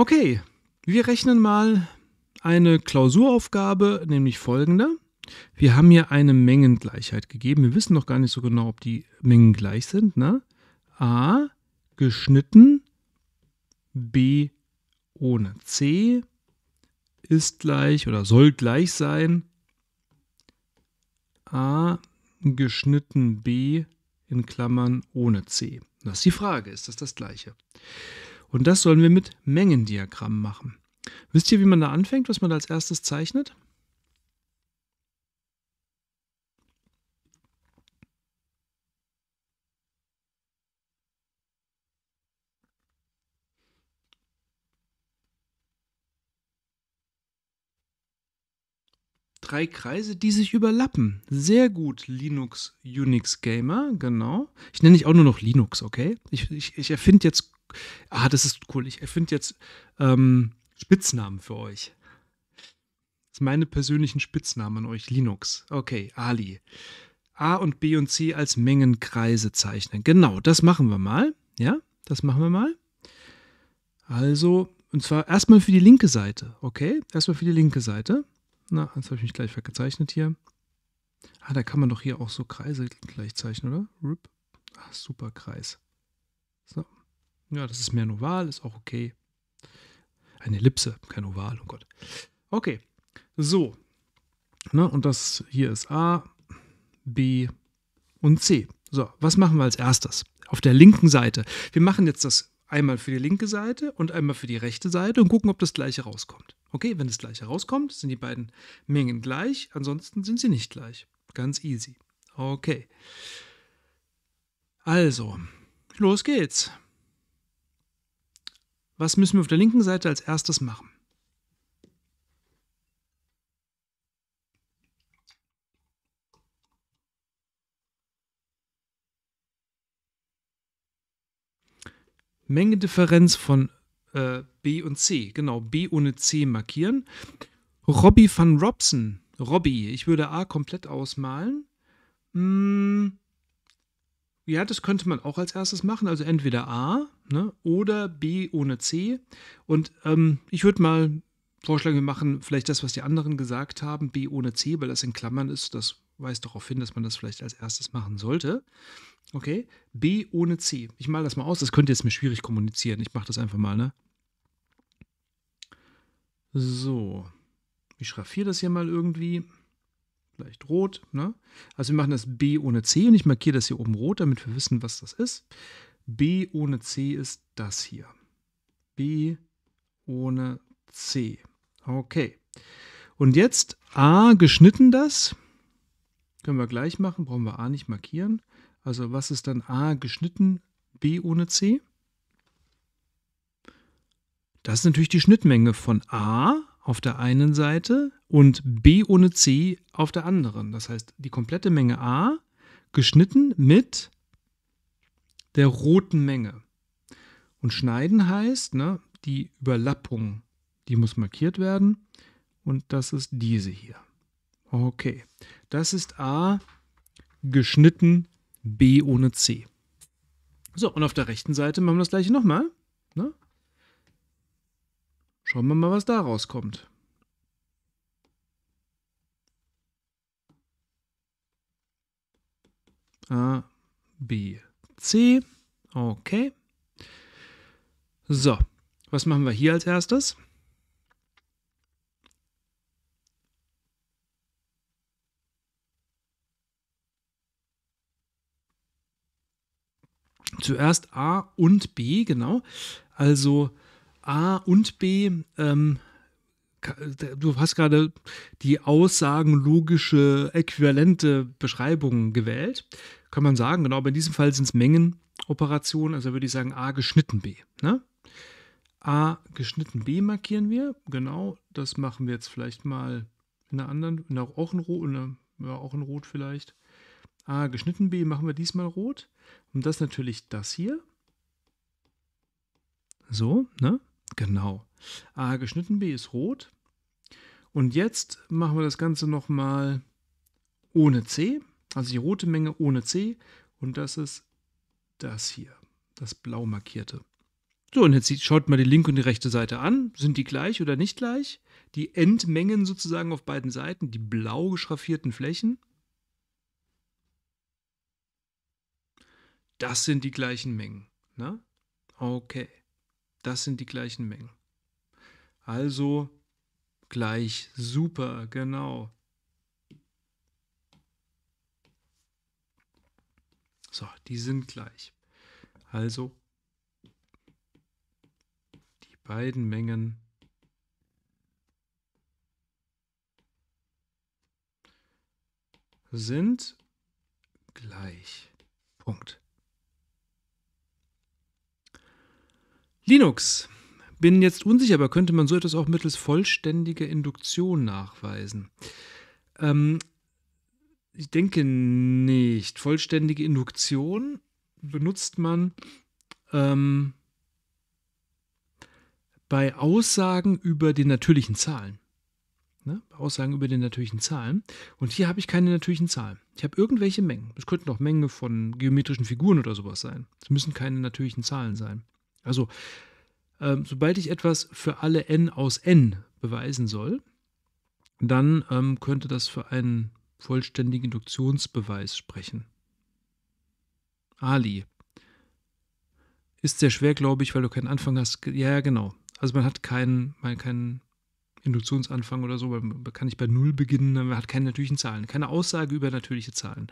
Okay, wir rechnen mal eine Klausuraufgabe, nämlich folgende. Wir haben hier eine Mengengleichheit gegeben. Wir wissen noch gar nicht so genau, ob die Mengen gleich sind. Ne? A geschnitten, B ohne. C ist gleich oder soll gleich sein. A geschnitten B in Klammern ohne C. Das ist die Frage, ist das das gleiche? Und das sollen wir mit Mengendiagrammen machen. Wisst ihr, wie man da anfängt, was man da als erstes zeichnet? drei Kreise, die sich überlappen. Sehr gut, Linux, Unix Gamer, genau. Ich nenne dich auch nur noch Linux, okay? Ich, ich, ich erfinde jetzt ah, das ist cool. Ich erfinde jetzt ähm, Spitznamen für euch. Das sind meine persönlichen Spitznamen an euch. Linux. Okay, Ali. A und B und C als Mengenkreise zeichnen. Genau, das machen wir mal. Ja, das machen wir mal. Also, und zwar erstmal für die linke Seite. Okay, erstmal für die linke Seite. Na, jetzt habe ich mich gleich vergezeichnet hier. Ah, da kann man doch hier auch so Kreise gleich zeichnen, oder? Rip. Ah, super Kreis. So, ja, das ist mehr ein Oval, ist auch okay. Eine Ellipse, kein Oval, oh Gott. Okay, so. Ne, und das hier ist A, B und C. So, was machen wir als erstes? Auf der linken Seite. Wir machen jetzt das einmal für die linke Seite und einmal für die rechte Seite und gucken, ob das gleiche rauskommt. Okay, wenn das gleiche rauskommt, sind die beiden Mengen gleich, ansonsten sind sie nicht gleich. Ganz easy. Okay. Also, los geht's. Was müssen wir auf der linken Seite als erstes machen? Mengendifferenz von äh, B und C, genau, B ohne C markieren. Robbie van Robson, Robbie, ich würde A komplett ausmalen. Hm, ja, das könnte man auch als erstes machen. Also entweder A ne, oder B ohne C. Und ähm, ich würde mal vorschlagen, wir machen vielleicht das, was die anderen gesagt haben, B ohne C, weil das in Klammern ist. Das weist darauf hin, dass man das vielleicht als erstes machen sollte. Okay, B ohne C. Ich male das mal aus. Das könnte jetzt mir schwierig kommunizieren. Ich mache das einfach mal, ne? So. Ich schraffiere das hier mal irgendwie leicht rot. Ne? Also wir machen das B ohne C und ich markiere das hier oben rot, damit wir wissen, was das ist. B ohne C ist das hier. B ohne C. Okay. Und jetzt A geschnitten das. Können wir gleich machen, brauchen wir A nicht markieren. Also was ist dann A geschnitten, B ohne C? Das ist natürlich die Schnittmenge von A auf der einen Seite und B ohne C auf der anderen. Das heißt, die komplette Menge A geschnitten mit der roten Menge. Und schneiden heißt, ne, die Überlappung, die muss markiert werden. Und das ist diese hier. Okay, das ist A geschnitten, B ohne C. So, und auf der rechten Seite machen wir das gleiche nochmal. Ne? Schauen wir mal, was da rauskommt. A, B, C. Okay. So, was machen wir hier als erstes? Zuerst A und B, genau. Also A und B, ähm, du hast gerade die aussagenlogische, äquivalente Beschreibungen gewählt. Kann man sagen, genau, aber in diesem Fall sind es Mengenoperationen, also würde ich sagen A geschnitten B. Ne? A geschnitten B markieren wir, genau, das machen wir jetzt vielleicht mal in einer anderen, in einer, auch in Rot, in einer, ja, auch in Rot vielleicht. A geschnitten B machen wir diesmal rot. Und das natürlich das hier. So, ne? Genau. A ah, geschnitten B ist rot. Und jetzt machen wir das Ganze nochmal ohne C, also die rote Menge ohne C. Und das ist das hier, das blau markierte. So, und jetzt schaut mal die linke und die rechte Seite an. Sind die gleich oder nicht gleich? Die Endmengen sozusagen auf beiden Seiten, die blau geschraffierten Flächen. Das sind die gleichen Mengen. Ne? Okay. Das sind die gleichen Mengen. Also gleich super, genau. So, die sind gleich. Also die beiden Mengen sind gleich. Punkt. Linux. Bin jetzt unsicher, aber könnte man so etwas auch mittels vollständiger Induktion nachweisen? Ähm, ich denke nicht. Vollständige Induktion benutzt man ähm, bei Aussagen über den natürlichen Zahlen. Ne? Aussagen über den natürlichen Zahlen. Und hier habe ich keine natürlichen Zahlen. Ich habe irgendwelche Mengen. Es könnten auch Mengen von geometrischen Figuren oder sowas sein. Es müssen keine natürlichen Zahlen sein. Also, ähm, sobald ich etwas für alle n aus n beweisen soll, dann ähm, könnte das für einen vollständigen Induktionsbeweis sprechen. Ali. Ist sehr schwer, glaube ich, weil du keinen Anfang hast. Ja, genau. Also man hat keinen, man keinen Induktionsanfang oder so, weil man kann nicht bei Null beginnen, man hat keine natürlichen Zahlen, keine Aussage über natürliche Zahlen.